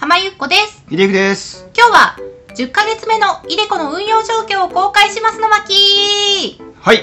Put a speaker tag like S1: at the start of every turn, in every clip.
S1: 浜ゆっこです。
S2: ひでくです。
S1: 今日は10ヶ月目のいでこの運用状況を公開しますの巻
S2: はい。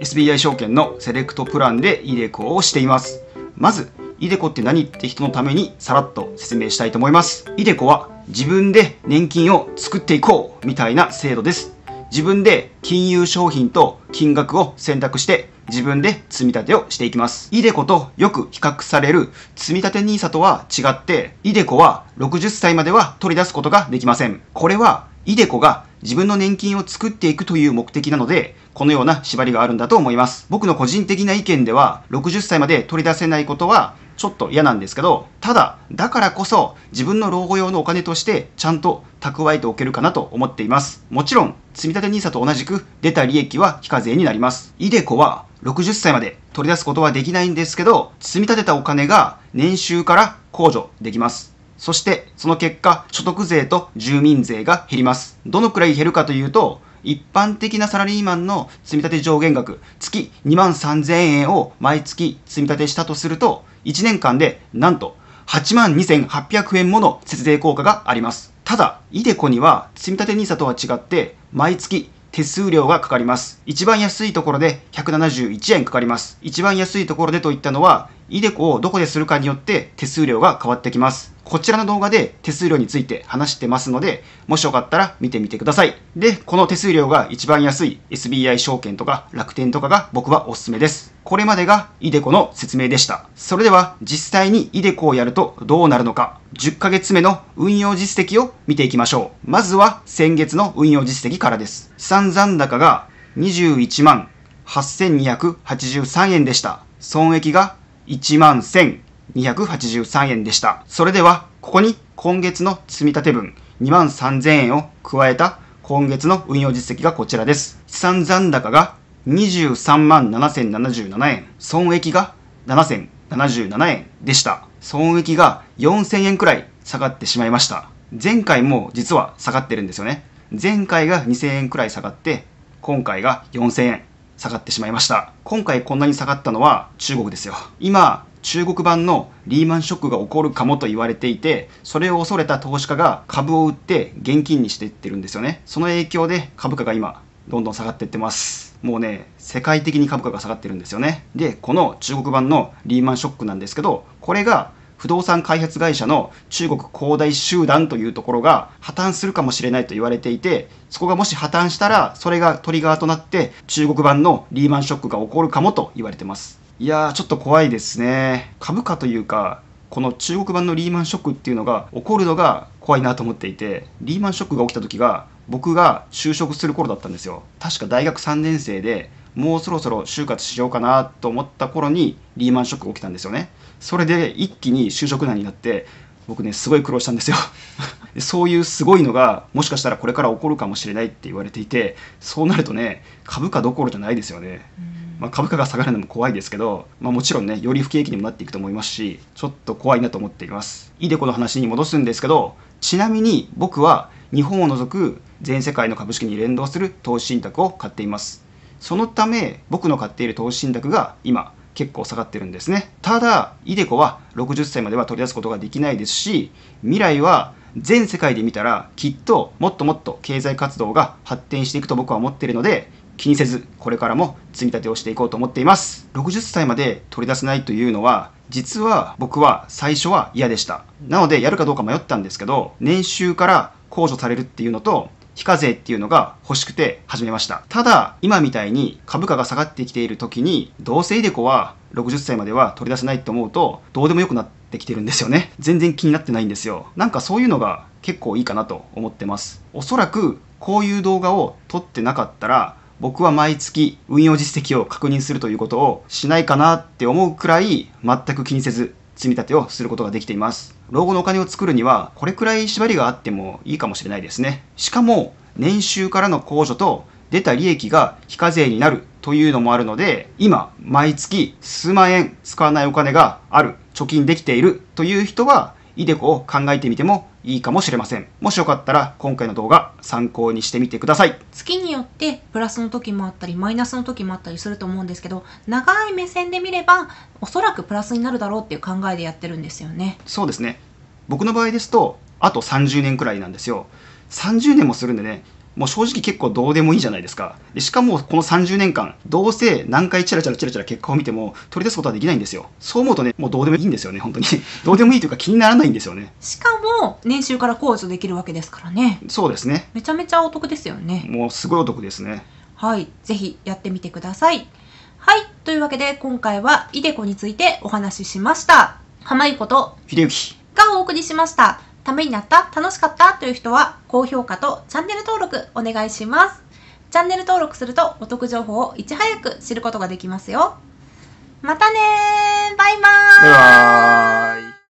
S2: SBI 証券のセレクトプランでいでこをしています。まず、いでこって何って人のためにさらっと説明したいと思います。いでこは自分で年金を作っていこうみたいな制度です。自分で金融商品と金額を選択して自分で積み立てをしていきます。イデコとよく比較される積立 NISA とは違って、イデコは60歳までは取り出すことができません。これはイデコが自分の年金を作っていくという目的なので、このような縛りがあるんだと思います。僕の個人的な意見では、60歳まで取り出せないことは、ちょっと嫌なんですけど、ただ、だからこそ、自分の老後用のお金として、ちゃんと蓄えておけるかなと思っています。もちろん、積立 NISA と同じく、出た利益は非課税になります。イデコは、60歳まで取り出すことはできないんですけど、積み立てたお金が年収から控除できます。そして、その結果、所得税と住民税が減ります。どのくらい減るかというと、一般的なサラリーマンの積立上限額、月2万3000円を毎月積立したとすると、1年間でなんと8万2800円もの節税効果があります。ただ、イデコには積立 NISA とは違って、毎月手数料がかかります。一番安いところで171円かかります。一番安いところでといったのは、イデコをどこでするかによって手数料が変わってきます。こちらの動画で手数料について話してますので、もしよかったら見てみてください。で、この手数料が一番安い SBI 証券とか楽天とかが僕はおすすめです。これまでが ideco の説明でした。それでは実際に ideco をやるとどうなるのか、10ヶ月目の運用実績を見ていきましょう。まずは先月の運用実績からです。資産残高が21万8283円でした。損益が1万1000 283円でした。それでは、ここに今月の積立分2万3000円を加えた今月の運用実績がこちらです。資産残高が23万7077円、損益が7077円でした。損益が4000円くらい下がってしまいました。前回も実は下がってるんですよね。前回が2000円くらい下がって、今回が4000円下がってしまいました。今回こんなに下がったのは中国ですよ。今、中国版のリーマンショックが起こるかもと言われていて、それを恐れた投資家が株を売って現金にしていってるんですよね。その影響で株価が今、どんどん下がっていってます。もうね、世界的に株価が下がってるんですよね。で、この中国版のリーマンショックなんですけど、これが不動産開発会社の中国恒大集団というところが破綻するかもしれないと言われていて、そこがもし破綻したら、それがトリガーとなって中国版のリーマンショックが起こるかもと言われてます。いやー、ちょっと怖いですね。株価というか、この中国版のリーマンショックっていうのが起こるのが怖いなと思っていて、リーマンショックが起きた時が僕が就職する頃だったんですよ。確か大学3年生でもうそろそろ就活しようかなと思った頃にリーマンショックが起きたんですよね。それで一気に就職難になって、僕ね、すごい苦労したんですよ そういうすごいのが、もしかしたらこれから起こるかもしれないって言われていて、そうなるとね、株価どころじゃないですよね。うんまあ、株価が下がるのも怖いですけど、まあ、もちろんね、より不景気にもなっていくと思いますし、ちょっと怖いなと思っています。イデコの話に戻すんですけど、ちなみに僕は日本を除く全世界の株式に連動する投資信託を買っています。そのため、僕の買っている投資信託が今、結構下がってるんですね。ただ、イデコは60歳までは取り出すことができないですし、未来は全世界で見たらきっともっともっと経済活動が発展していくと僕は思っているので気にせずこれからも積み立てをしていこうと思っています60歳まで取り出せないというのは実は僕は最初は嫌でしたなのでやるかどうか迷ったんですけど年収から控除されるっていうのと非課税っていうのが欲しくて始めましたただ今みたいに株価が下がってきている時にどうせイデコは60歳までは取り出せないって思うとどうでもよくなってきてるんですよね全然気になってないんですよなんかそういうのが結構いいかなと思ってますおそらくこういう動画を撮ってなかったら僕は毎月運用実績を確認するということをしないかなって思うくらい全く気にせず積み立てをすることができています。老後のお金を作るにはこれくらい縛りがあってもいいかもしれないですね。しかも年収からの控除と出た利益が非課税になるというのもあるので今毎月数万円使わないお金がある貯金できているという人は ideco を考えてみてもいいかもしれません。もしよかったら今回の動画参考にしてみてください。
S1: 月によってプラスの時もあったりマイナスの時もあったりすると思うんですけど、長い目線で見ればおそらくプラスになるだろうっていう考えでやってるんですよね。
S2: そうですね。僕の場合ですと、あと30年くらいなんですよ。30年もするんでね、もう正直結構どうでもいいじゃないですか。でしかもこの30年間、どうせ何回チラチラチラチラ結果を見ても取り出すことはできないんですよ。そう思うとね、もうどうでもいいんですよね、本当に。どうでもいいというか気にならないんですよね。し
S1: かも、年収から控除できるわけですからね。
S2: そうですね。
S1: めちゃめちゃお得ですよね。
S2: もうすごいお得ですね。
S1: はい。ぜひやってみてください。はい。というわけで、今回はイデコについてお話ししました。濱井こと、秀行がお送りしました。ためになった楽しかったという人は高評価とチャンネル登録お願いします。チャンネル登録するとお得情報をいち早く知ることができますよ。またねバイ
S2: バーイ